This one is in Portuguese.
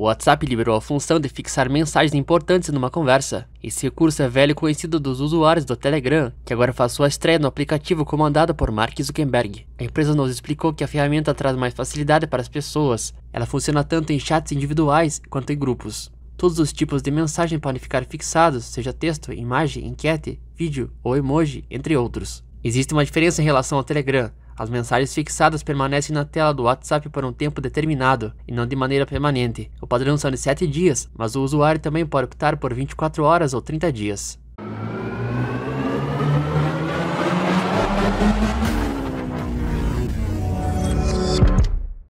O WhatsApp liberou a função de fixar mensagens importantes numa conversa. Esse recurso é velho e conhecido dos usuários do Telegram, que agora faz sua estreia no aplicativo comandado por Mark Zuckerberg. A empresa nos explicou que a ferramenta traz mais facilidade para as pessoas. Ela funciona tanto em chats individuais quanto em grupos. Todos os tipos de mensagem podem ficar fixados, seja texto, imagem, enquete, vídeo ou emoji, entre outros. Existe uma diferença em relação ao Telegram. As mensagens fixadas permanecem na tela do WhatsApp por um tempo determinado e não de maneira permanente. O padrão são de 7 dias, mas o usuário também pode optar por 24 horas ou 30 dias.